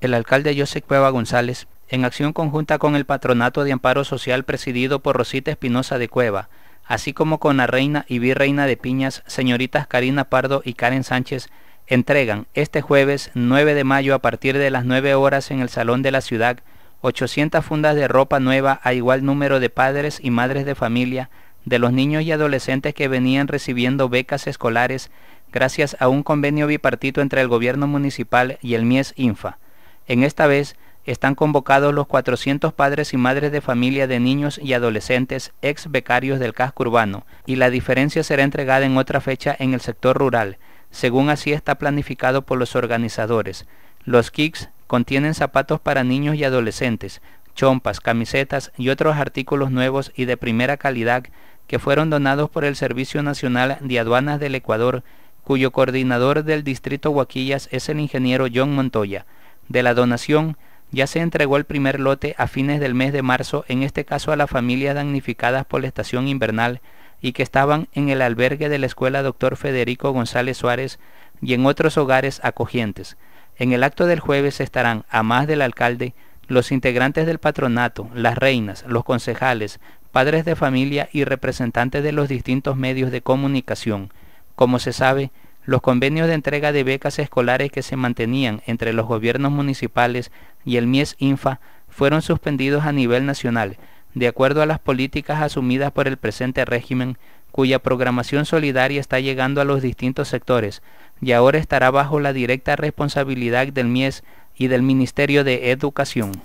el alcalde José Cueva González, en acción conjunta con el Patronato de Amparo Social presidido por Rosita Espinosa de Cueva, así como con la reina y virreina de Piñas, señoritas Karina Pardo y Karen Sánchez, entregan este jueves 9 de mayo a partir de las 9 horas en el Salón de la Ciudad 800 fundas de ropa nueva a igual número de padres y madres de familia de los niños y adolescentes que venían recibiendo becas escolares gracias a un convenio bipartito entre el gobierno municipal y el MIES INFA. En esta vez están convocados los 400 padres y madres de familia de niños y adolescentes ex becarios del casco urbano y la diferencia será entregada en otra fecha en el sector rural, según así está planificado por los organizadores. Los kicks contienen zapatos para niños y adolescentes, chompas, camisetas y otros artículos nuevos y de primera calidad que fueron donados por el Servicio Nacional de Aduanas del Ecuador, cuyo coordinador del distrito Huaquillas es el ingeniero John Montoya de la donación ya se entregó el primer lote a fines del mes de marzo, en este caso a las familias damnificadas por la estación invernal y que estaban en el albergue de la escuela Dr. Federico González Suárez y en otros hogares acogientes. En el acto del jueves estarán, a más del alcalde, los integrantes del patronato, las reinas, los concejales, padres de familia y representantes de los distintos medios de comunicación. Como se sabe, los convenios de entrega de becas escolares que se mantenían entre los gobiernos municipales y el MIES-INFA fueron suspendidos a nivel nacional, de acuerdo a las políticas asumidas por el presente régimen, cuya programación solidaria está llegando a los distintos sectores y ahora estará bajo la directa responsabilidad del MIES y del Ministerio de Educación.